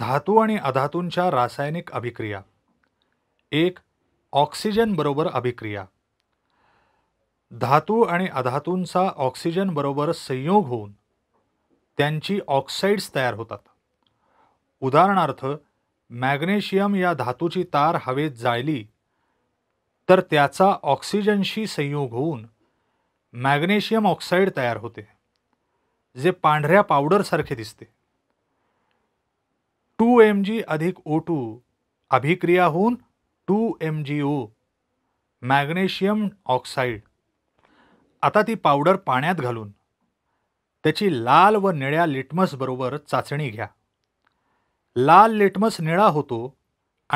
धातू आणि अधातूंच्या रासायनिक अभिक्रिया एक ऑक्सिजनबरोबर अभिक्रिया धातू आणि अधातूंचा ऑक्सिजनबरोबर संयोग होऊन त्यांची ऑक्साईड्स तयार होतात उदाहरणार्थ मॅग्नेशियम या धातूची तार हवेत जाळली तर त्याचा ऑक्सिजनशी संयोग होऊन मॅग्नेशियम ऑक्साईड तयार होते जे पांढऱ्या पावडरसारखे दिसते टू एम जी अधिक ओ टू अभिक्रिया होऊन two M G O magnesium oxide आता ती पावडर पाण्यात घालून त्याची लाल व निळ्या लिटमसबरोबर चाचणी घ्या लाल लिटमस निळा होतो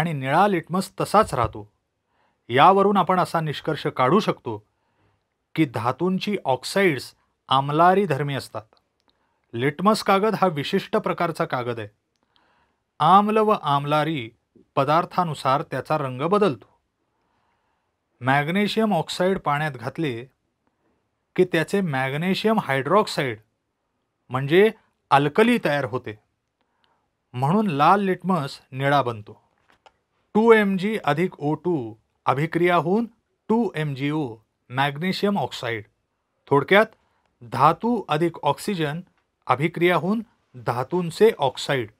आणि निळा लिटमस तसाच राहतो यावरून आपण असा निष्कर्ष काढू शकतो की धातूंची ऑक्साईड्स आमलारी धर्मी असतात लिटमस कागद हा विशिष्ट प्रकारचा कागद आहे आम्ल व आमलारी पदार्थानुसार त्याचा रंग बदलतो मॅग्नेशियम ऑक्साईड पाण्यात घातले की त्याचे मॅग्नेशियम हायड्रॉक्साईड म्हणजे अल्कली तयार होते म्हणून लाल लिटमस निळा बनतो टू एम जी अधिक ओ टू अभिक्रिया होऊन two M G O magnesium oxide थोडक्यात धातू अधिक ऑक्सिजन अभिक्रिया होऊन धातूंचे ऑक्साईड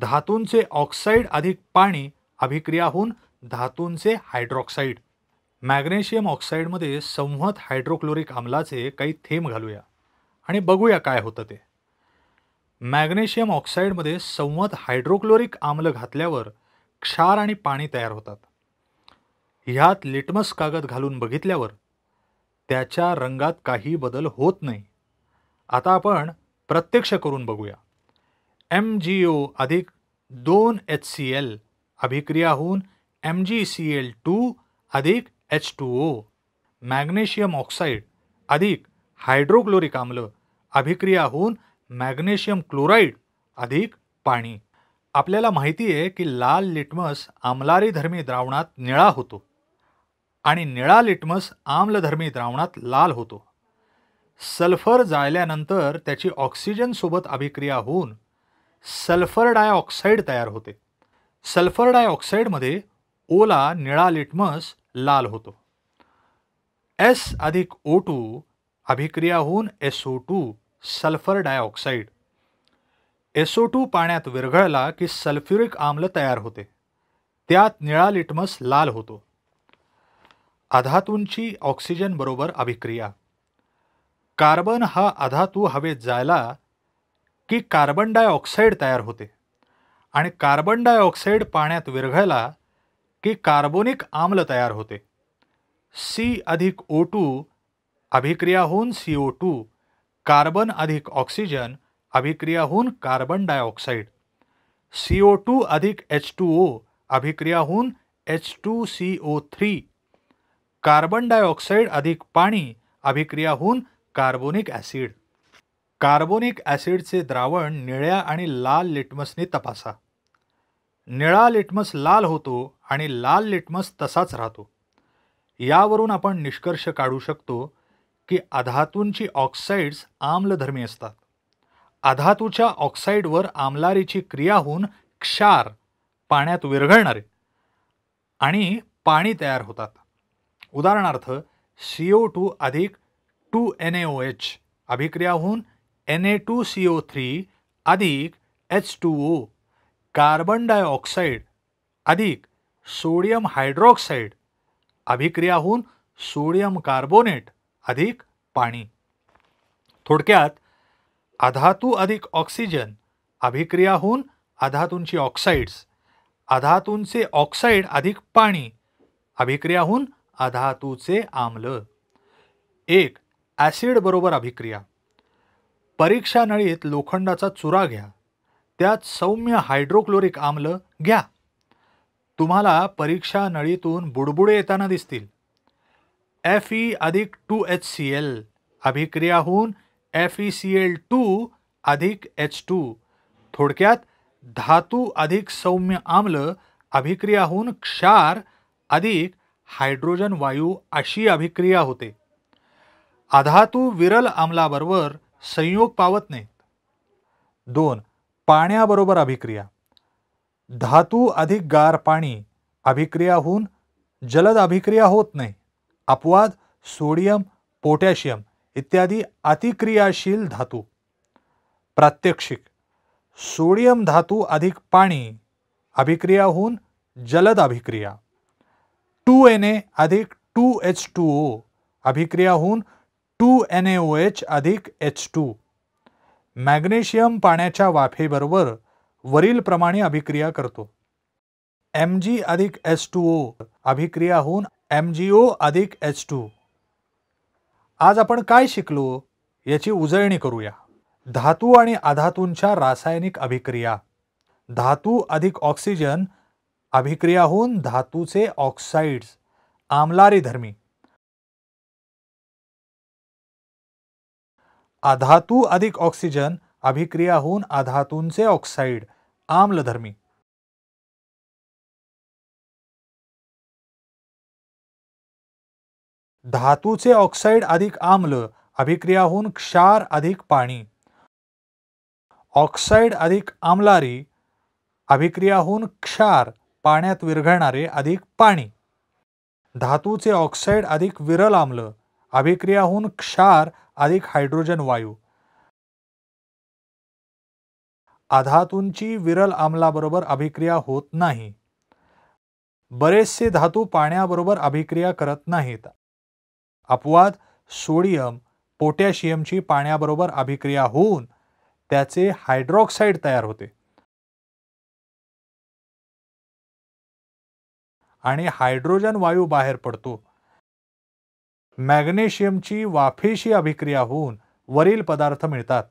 धातूंचे ऑक्साईड अधिक पाणी अभिक्रिया होऊन धातूंचे हायड्रॉक्साईड मॅग्नेशियम ऑक्साईडमध्ये संहत हायड्रोक्लोरिक आम्लाचे काही थेंब घालूया आणि बघूया काय होतं ते मॅग्नेशियम ऑक्साईडमध्ये संवत हायड्रोक्लोरिक आम्ल घातल्यावर क्षार आणि पाणी तयार होतात ह्यात लिटमस कागद घालून बघितल्यावर त्याच्या रंगात काही बदल होत नाही आता आपण प्रत्यक्ष करून बघूया एम जी ओ अधिक दोन एच सी एल अभिक्रिया होऊन M G C L two अधिक H two O magnesium oxide अधिक हायड्रोक्लोरिक आम्ल अभिक्रिया होऊन मॅग्नेशियम क्लोराईड अधिक पाणी आपल्याला माहिती आहे की लाल लिटमस धर्मी द्रावणात निळा होतो आणि निळा लिटमस आम्लधर्मी द्रावणात लाल होतो सल्फर जाळल्यानंतर त्याची ऑक्सिजनसोबत अभिक्रिया होऊन सल्फर डायऑक्साईड तयार होते सल्फर डायऑक्साईडमध्ये ओला निळा लिटमस लाल होतो एस अधिक ओ टू अभिक्रिया होऊन S O two sulphur dioxide SO two पाण्यात विरघळला की सल्फ्युरिक आम्ल तयार होते त्यात निळा लिटमस लाल होतो अधातूंची ऑक्सिजन बरोबर अभिक्रिया कार्बन हा अधातू हवेत जायला की कार्बन डायऑक्साईड तयार होते आणि कार्बन डायऑक्साईड पाण्यात विरघळला की कार्बोनिक आम्ल तयार होते सी अधिक ओ टू अभिक्रिया होऊन सी ओ टू कार्बन अधिक ऑक्सिजन अभिक्रिया होऊन carbon dioxide C O two अधिक एच टू ओ अभिक्रिया होऊन H two C O three carbon dioxide अधिक पाणी अभिक्रिया होऊन कार्बोनिक ॲसिड कार्बोनिक ॲसिडचे द्रावण निळ्या आणि लाल लिटमसने तपासा निळा लिटमस लाल होतो आणि लाल लिटमस तसाच राहतो यावरून आपण निष्कर्ष काढू शकतो की अधातूंची ऑक्साईड्स आम्लधर्मी असतात अधातूच्या ऑक्साईडवर आम्लारीची क्रिया होऊन क्षार पाण्यात विरघळणारे आणि पाणी तयार होतात उदाहरणार्थ सी ओ टू अधिक two N A O H अभिक्रिया होऊन N A two C O three अधिक H two O carbon dioxide अधिक सोडियम अभिक्रिया अभिक्रियाहून सोडियम कार्बोनेट अधिक पाणी थोडक्यात अधातू अधिक ऑक्सिजन अभिक्रियाहून अधातूंची ऑक्साईड्स अधातूंचे ऑक्साईड अधिक पाणी अभिक्रियाहून अधातूचे आम्ल एक ॲसिड बरोबर अभिक्रिया परीक्षा नळीत लोखंडाचा चुरा घ्या त्यात सौम्य हायड्रोक्लोरिक आम्ल घ्या तुम्हाला परीक्षा नळीतून बुडबुडे येताना दिसतील एफ ई अधिक टू एच सी एल अभिक्रियाहून F E C L two अधिक एच टू थोडक्यात धातू अधिक सौम्य आम्ल अभिक्रियाहून क्षार अधिक हायड्रोजन वायू अशी अभिक्रिया होते अधातू विरल आम्लाबरोबर संयोग पावत नाहीत दोन पाण्याबरोबर अभिक्रिया धातू अधिक गार पाणी अभिक्रिया होऊन जलद अभिक्रिया होत नाही अपवाद सोडियम पोटॅशियम इत्यादी अतिक्रियाशील धातू प्रात्यक्षिक सोडियम धातू अधिक पाणी अभिक्रिया होऊन जलद अभिक्रिया टू एन ए अधिक टू एच टू ओ अभिक्रिया होऊन टू एन एच अधिक एच टू मॅग्नेशियम पाण्याच्या वाफेबरोबर वरील प्रमाणे अभिक्रिया करतो एम जी अधिक एस टू ओ अभिक्रिया होऊन एम जी ओ अधिक एच टू आज आपण काय शिकलो याची उजळणी करूया धातू आणि अधातूंच्या रासायनिक अभिक्रिया धातू अधिक ऑक्सिजन अभिक्रिया होऊन धातूचे ऑक्साईड्स आमलारी धर्मी अधातू अधिक ऑक्सिजन अभिक्रिया होऊन अधातूंचे ऑक्साईड आम्लधर्मी धातूचे ऑक्साईड अधिक आम्ल अभिक्रिया होऊन क्षार अधिक पाणी ऑक्साईड अधिक आम्लारी अभिक्रिया होऊन क्षार पाण्यात विरघळणारे अधिक पाणी धातूचे ऑक्साईड अधिक विरल आम्ल अभिक्रिया होऊन क्षार अधिक हायड्रोजन वायू अधातूंची विरल आम्लाबरोबर अभिक्रिया होत नाही बरेचसे धातू पाण्याबरोबर अभिक्रिया करत नाहीत अपवाद सोडियम पोटॅशियमची पाण्याबरोबर अभिक्रिया होऊन त्याचे हायड्रॉक्साईड तयार होते आणि हायड्रोजन वायू बाहेर पडतो मॅग्नेशियमची वाफेशी अभिक्रिया होऊन वरील पदार्थ मिळतात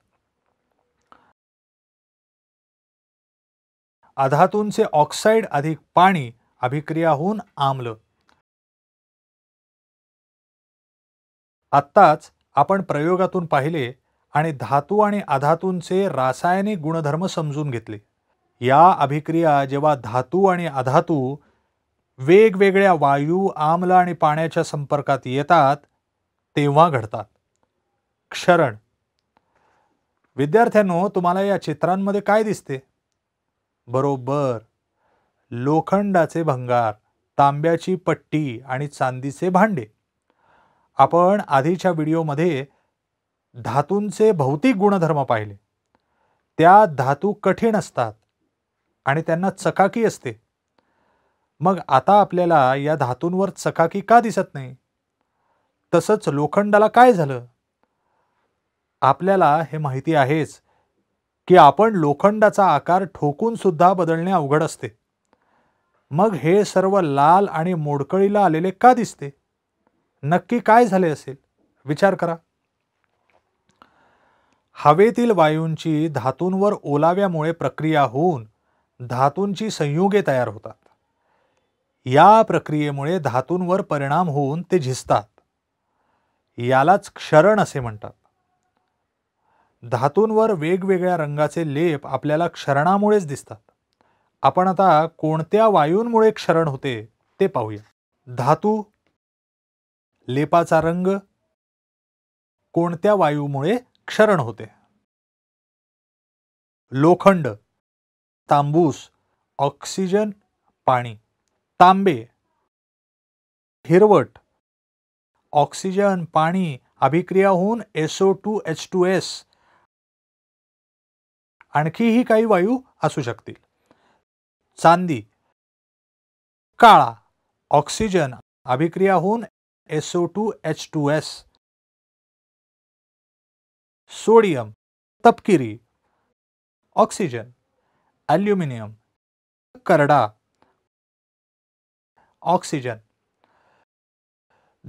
अधातूंचे ऑक्साईड अधिक पाणी अभिक्रिया होऊन आम्ल आत्ताच आपण प्रयोगातून पाहिले आणि धातू आणि अधातूंचे रासायनिक गुणधर्म समजून घेतले या अभिक्रिया जेव्हा धातू आणि अधातू वेगवेगळ्या वायू आम्ल आणि पाण्याच्या संपर्कात येतात तेव्हा घडतात क्षरण विद्यार्थ्यांनो तुम्हाला या चित्रांमध्ये काय दिसते बरोबर लोखंडाचे भंगार तांब्याची पट्टी आणि चांदीचे भांडे आपण आधीच्या व्हिडिओमध्ये धातूंचे भौतिक गुणधर्म पाहिले त्या धातू कठीण असतात आणि त्यांना चकाकी असते मग आता आपल्याला या धातूंवर चकाकी का दिसत नाही तसंच लोखंडाला काय झालं आपल्याला हे माहिती आहेच की आपण लोखंडाचा आकार ठोकून सुद्धा बदलणे अवघड असते मग हे सर्व लाल आणि मोडकळीला आलेले का दिसते नक्की काय झाले असेल विचार करा हवेतील वायूंची धातूंवर ओलाव्यामुळे प्रक्रिया होऊन धातूंची संयुगे तयार होतात या प्रक्रियेमुळे धातूंवर परिणाम होऊन ते झिजतात यालाच क्षरण असे म्हणतात धातूंवर वेगवेगळ्या रंगाचे लेप आपल्याला क्षरणामुळेच दिसतात आपण आता कोणत्या वायूंमुळे क्षरण होते ते पाहूया धातू लेपाचा रंग कोणत्या वायूमुळे क्षरण होते लोखंड तांबूस ऑक्सिजन पाणी तांबे हिरवट ऑक्सिजन पाणी अभिक्रिया होऊन SO two H two S आणखीही काही वायू असू शकतील चांदी काळा ऑक्सिजन अभिक्रिया होऊन SO two H two S sodium तपकिरी ऑक्सिजन ॲल्युमिनियम करडा ऑक्सिजन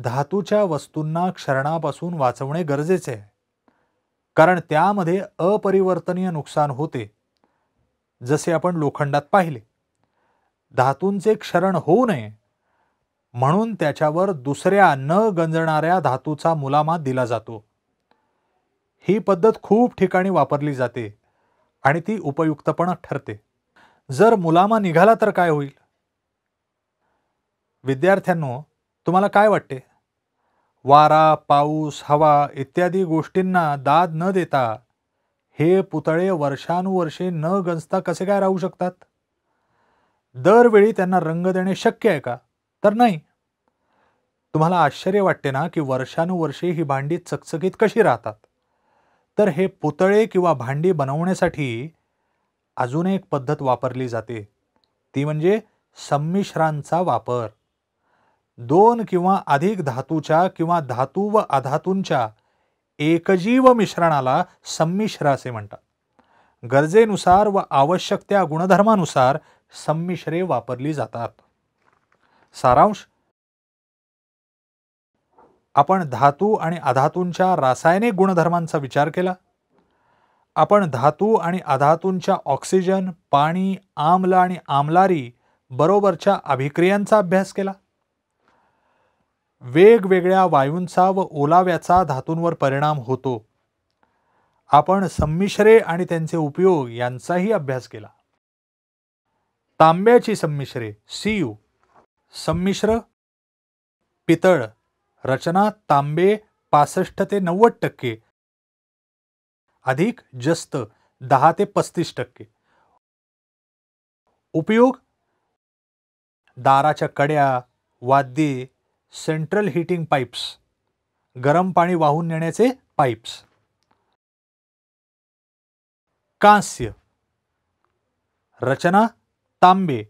धातूच्या वस्तूंना क्षरणापासून वाचवणे गरजेचे आहे कारण त्यामध्ये अपरिवर्तनीय नुकसान होते जसे आपण लोखंडात पाहिले धातूंचे क्षरण होऊ नये म्हणून त्याच्यावर दुसऱ्या न गंजणाऱ्या धातूचा मुलामा दिला जातो ही पद्धत खूप ठिकाणी वापरली जाते आणि ती उपयुक्तपण ठरते जर मुलामा निघाला तर काय होईल विद्यार्थ्यांनो तुम्हाला काय वाटते वारा पाऊस हवा इत्यादी गोष्टींना दाद न देता हे पुतळे वर्षानुवर्षे न गंजता कसे काय राहू शकतात दरवेळी त्यांना रंग देणे शक्य आहे का तर नाही तुम्हाला आश्चर्य वाटते ना की वर्षानुवर्षे ही भांडी चकचकीत कशी राहतात तर हे पुतळे किंवा भांडी बनवण्यासाठी अजून एक पद्धत वापरली जाते ती म्हणजे संमिश्रांचा वापर दोन किंवा अधिक धातूच्या किंवा धातू व अधातूंच्या एकजीव मिश्रणाला संमिश्र असे म्हणतात गरजेनुसार व आवश्यक त्या गुणधर्मानुसार संमिश्रे वापरली जातात सारांश आपण धातू आणि अधातूंच्या रासायनिक गुणधर्मांचा विचार केला आपण धातू आणि अधातूंच्या ऑक्सिजन पाणी आम्ल आणि आमलारी बरोबरच्या अभिक्रियांचा अभ्यास केला वेगवेगळ्या वायूंचा व ओलाव्याचा धातूंवर परिणाम होतो आपण संमिश्रे आणि त्यांचे उपयोग यांचाही अभ्यास केला तांब्याची संमिश्रे सीयू संमिश्र पितळ रचना तांबे पासष्ट ते नव्वद टक्के अधिक जस्त दहा ते पस्तीस टक्के उपयोग दाराच्या कड्या वाद्ये सेंट्रल हीटिंग पाइप्स, गरम पाणी वाहून नेण्याचे पाईप्स कांस्य रचना तांबे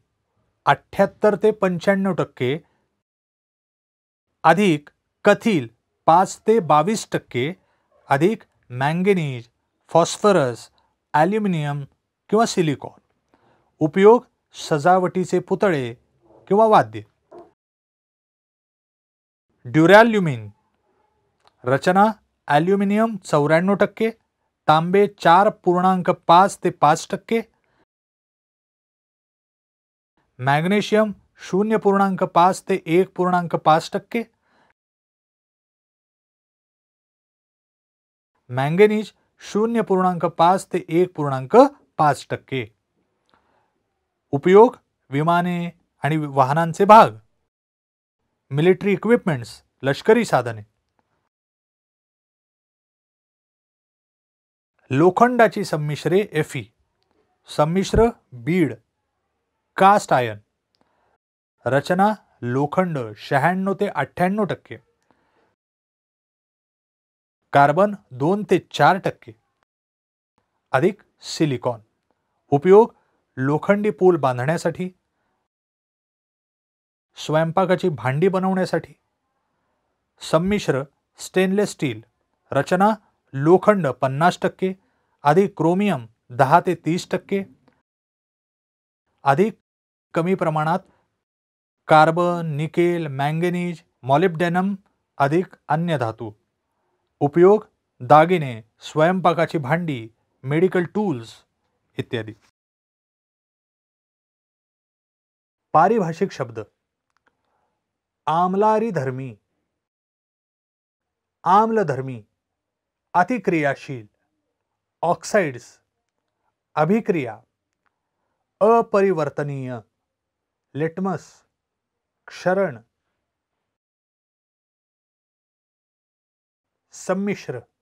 अठ्ठ्याहत्तर ते पंच्याण्णव टक्के अधिक कथील, पाच ते बावीस टक्के अधिक मँगेनीज फॉस्फरस ॲल्युमिनियम किंवा सिलिकॉन उपयोग सजावटीचे पुतळे किंवा वाद्य ड्युरॅल्युमिन रचना ॲल्युमिनियम चौऱ्याण्णव टक्के तांबे चार पूर्णांक पाच ते पाच टक्के मॅग्नेशियम शून्य पूर्णांक पाच ते एक पूर्णांक पाच टक्के मॅंगेनीज शून्य पूर्णांक पाच ते एक पूर्णांक पाच टक्के उपयोग विमाने आणि वाहनांचे भाग मिलिटरी इक्विपमेंट्स लष्करी साधने लोखंडाची संमिश्रे एफी संमिश्र बीड कास्ट आयन रचना लोखंड शहाण्णव ते अठ्ठ्याण्णव टक्के कार्बन दोन ते चार टक्के अधिक सिलिकॉन उपयोग लोखंडी पूल बांधण्यासाठी स्वयंपाकाची भांडी बनवण्यासाठी संमिश्र स्टेनलेस स्टील रचना लोखंड पन्नास टक्के अधिक क्रोमियम दहा ते तीस टक्के अधिक कमी प्रमाणात कार्बन निकेल मँगनीज मॉलिब्डेनम अधिक अन्य धातू उपयोग दागिने स्वयंपाकाची भांडी मेडिकल टूल्स इत्यादी पारिभाषिक शब्द आमलारी धर्मी आम्लधर्मी अतिक्रियाशील ऑक्साईड्स अभिक्रिया अपरिवर्तनीय लिटमस क्षरण संमिश्र